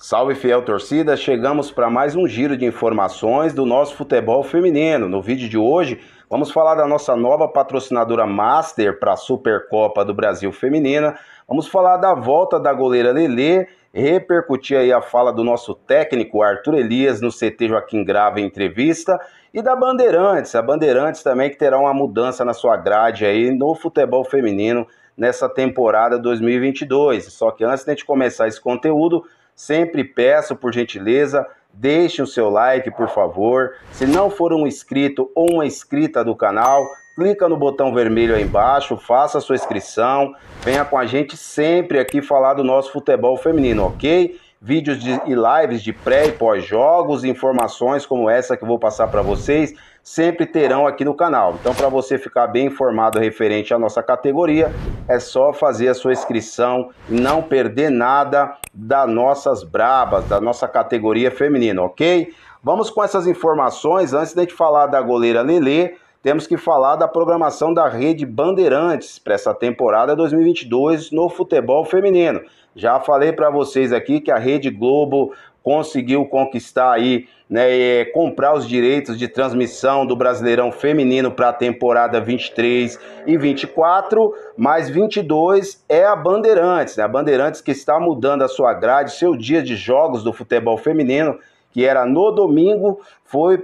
Salve fiel torcida, chegamos para mais um giro de informações do nosso futebol feminino. No vídeo de hoje, vamos falar da nossa nova patrocinadora Master para a Supercopa do Brasil Feminina. Vamos falar da volta da goleira Lelê, repercutir aí a fala do nosso técnico Arthur Elias no CT Joaquim Grava em entrevista e da Bandeirantes, a Bandeirantes também que terá uma mudança na sua grade aí no futebol feminino nessa temporada 2022. Só que antes de a gente começar esse conteúdo, Sempre peço, por gentileza, deixe o seu like, por favor. Se não for um inscrito ou uma inscrita do canal, clica no botão vermelho aí embaixo, faça a sua inscrição, venha com a gente sempre aqui falar do nosso futebol feminino, ok? vídeos de, e lives de pré e pós-jogos, informações como essa que eu vou passar para vocês, sempre terão aqui no canal. Então, para você ficar bem informado referente à nossa categoria, é só fazer a sua inscrição e não perder nada das nossas brabas, da nossa categoria feminina, ok? Vamos com essas informações. Antes da gente falar da goleira Lelê, temos que falar da programação da Rede Bandeirantes para essa temporada 2022 no futebol feminino. Já falei para vocês aqui que a Rede Globo conseguiu conquistar aí, né, eh, comprar os direitos de transmissão do Brasileirão Feminino para a temporada 23 e 24, mas 22 é a Bandeirantes, né? A Bandeirantes que está mudando a sua grade, seu dia de jogos do futebol feminino, que era no domingo, foi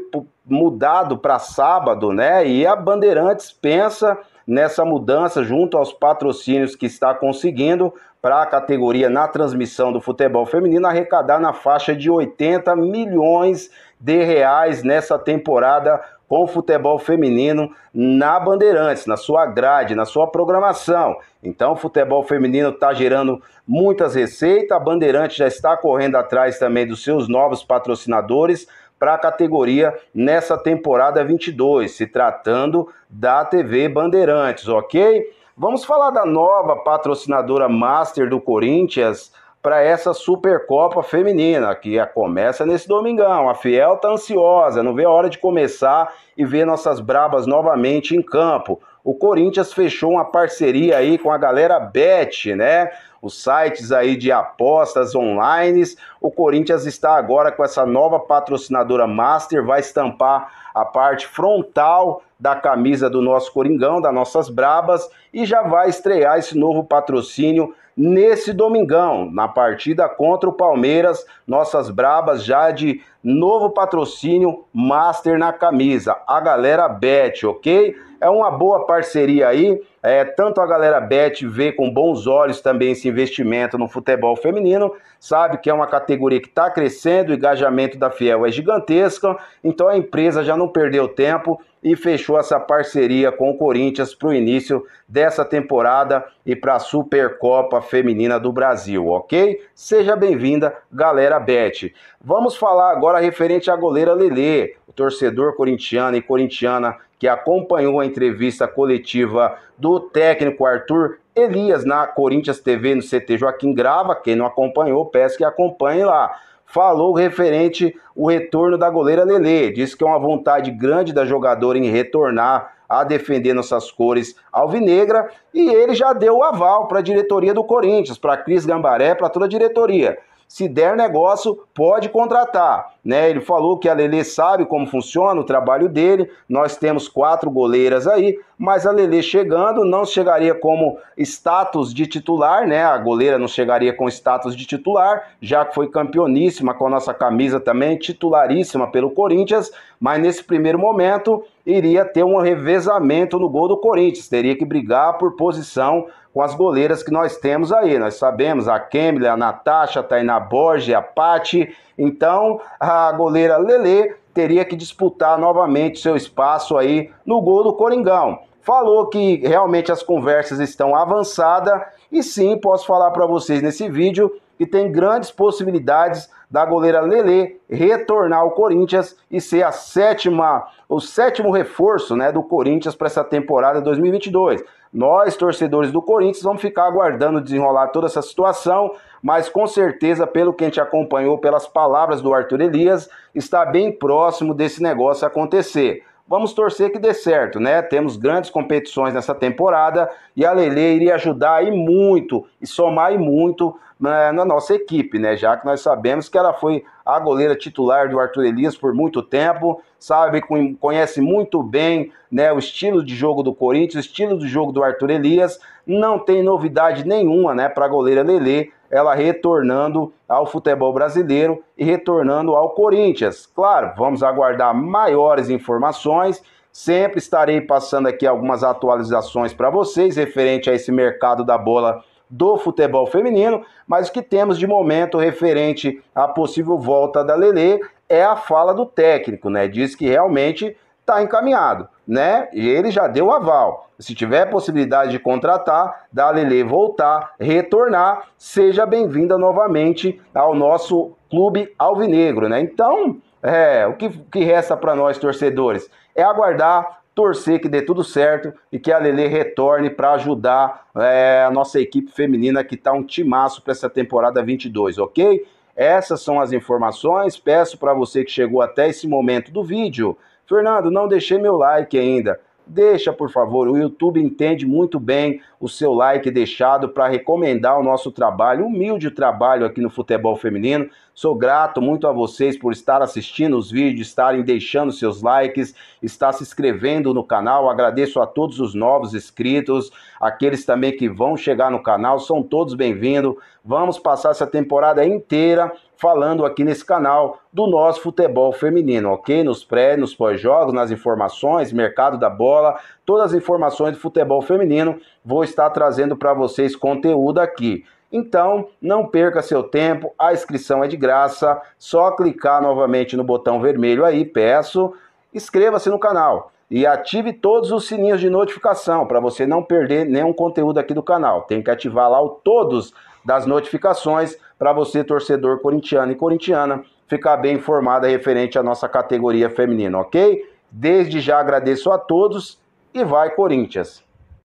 mudado para sábado, né? E a Bandeirantes pensa nessa mudança junto aos patrocínios que está conseguindo para a categoria na transmissão do futebol feminino arrecadar na faixa de 80 milhões de reais nessa temporada com o futebol feminino na Bandeirantes, na sua grade, na sua programação. Então, o futebol feminino está gerando muitas receitas, a Bandeirantes já está correndo atrás também dos seus novos patrocinadores para a categoria nessa temporada 22, se tratando da TV Bandeirantes, ok? Vamos falar da nova patrocinadora master do Corinthians para essa Supercopa Feminina, que começa nesse domingão. A Fiel está ansiosa, não vê a hora de começar e ver nossas brabas novamente em campo. O Corinthians fechou uma parceria aí com a galera Bet, né? Os sites aí de apostas online. O Corinthians está agora com essa nova patrocinadora master, vai estampar a parte frontal da camisa do nosso Coringão, das nossas Brabas, e já vai estrear esse novo patrocínio nesse domingão, na partida contra o Palmeiras, nossas Brabas já de novo patrocínio Master na camisa. A galera bete, ok? É uma boa parceria aí é, tanto a galera Bet vê com bons olhos também esse investimento no futebol feminino, sabe que é uma categoria que está crescendo, o engajamento da Fiel é gigantesco, então a empresa já não perdeu tempo e fechou essa parceria com o Corinthians para o início dessa temporada e para a Supercopa Feminina do Brasil, ok? Seja bem-vinda, galera Bet. Vamos falar agora referente à goleira Lelê, o torcedor corintiano e corintiana que acompanhou a entrevista coletiva do técnico Arthur Elias na Corinthians TV, no CT Joaquim Grava. Quem não acompanhou, peço que acompanhe lá. Falou referente o retorno da goleira Lele. Disse que é uma vontade grande da jogadora em retornar a defender nossas cores alvinegra e ele já deu o aval para a diretoria do Corinthians, para Cris Gambaré, para toda a diretoria se der negócio, pode contratar. Né? Ele falou que a Lele sabe como funciona o trabalho dele, nós temos quatro goleiras aí, mas a Lele chegando não chegaria como status de titular, né? A goleira não chegaria com status de titular, já que foi campeoníssima com a nossa camisa também, titularíssima pelo Corinthians, mas nesse primeiro momento iria ter um revezamento no gol do Corinthians, teria que brigar por posição com as goleiras que nós temos aí. Nós sabemos a Kemble, a Natasha, a Tainá Borges, a Pati. Então, a goleira Lele teria que disputar novamente seu espaço aí no gol do Coringão falou que realmente as conversas estão avançadas e sim, posso falar para vocês nesse vídeo que tem grandes possibilidades da goleira Lele retornar ao Corinthians e ser a sétima, o sétimo reforço, né, do Corinthians para essa temporada 2022. Nós, torcedores do Corinthians, vamos ficar aguardando desenrolar toda essa situação, mas com certeza, pelo que a gente acompanhou, pelas palavras do Arthur Elias, está bem próximo desse negócio acontecer. Vamos torcer que dê certo, né? Temos grandes competições nessa temporada e a Lele iria ajudar e muito e somar e muito na, né, na nossa equipe, né? Já que nós sabemos que ela foi a goleira titular do Arthur Elias por muito tempo, sabe, conhece muito bem né, o estilo de jogo do Corinthians, o estilo de jogo do Arthur Elias. Não tem novidade nenhuma, né, para a goleira Lele ela retornando ao futebol brasileiro e retornando ao Corinthians. Claro, vamos aguardar maiores informações. Sempre estarei passando aqui algumas atualizações para vocês referente a esse mercado da bola do futebol feminino, mas o que temos de momento referente à possível volta da Lele é a fala do técnico, né? Diz que realmente está encaminhado, né? E ele já deu aval. Se tiver possibilidade de contratar, da Lele voltar, retornar, seja bem-vinda novamente ao nosso clube alvinegro, né? Então, é, o que, que resta para nós torcedores é aguardar, torcer que dê tudo certo e que a Lele retorne para ajudar é, a nossa equipe feminina que está um timaço para essa temporada 22, ok? Essas são as informações. Peço para você que chegou até esse momento do vídeo Fernando, não deixei meu like ainda. Deixa, por favor, o YouTube entende muito bem o seu like deixado para recomendar o nosso trabalho, humilde trabalho aqui no futebol feminino. Sou grato muito a vocês por estar assistindo os vídeos, estarem deixando seus likes, estar se inscrevendo no canal. Agradeço a todos os novos inscritos, aqueles também que vão chegar no canal, são todos bem-vindos. Vamos passar essa temporada inteira falando aqui nesse canal do nosso futebol feminino, ok? Nos pré, nos pós-jogos, nas informações, mercado da bola, todas as informações do futebol feminino, vou estar trazendo para vocês conteúdo aqui. Então, não perca seu tempo, a inscrição é de graça, só clicar novamente no botão vermelho aí, peço, inscreva-se no canal e ative todos os sininhos de notificação para você não perder nenhum conteúdo aqui do canal. Tem que ativar lá o todos das notificações para você, torcedor corintiano e corintiana, ficar bem informada referente à nossa categoria feminina, ok? Desde já agradeço a todos e vai Corinthians!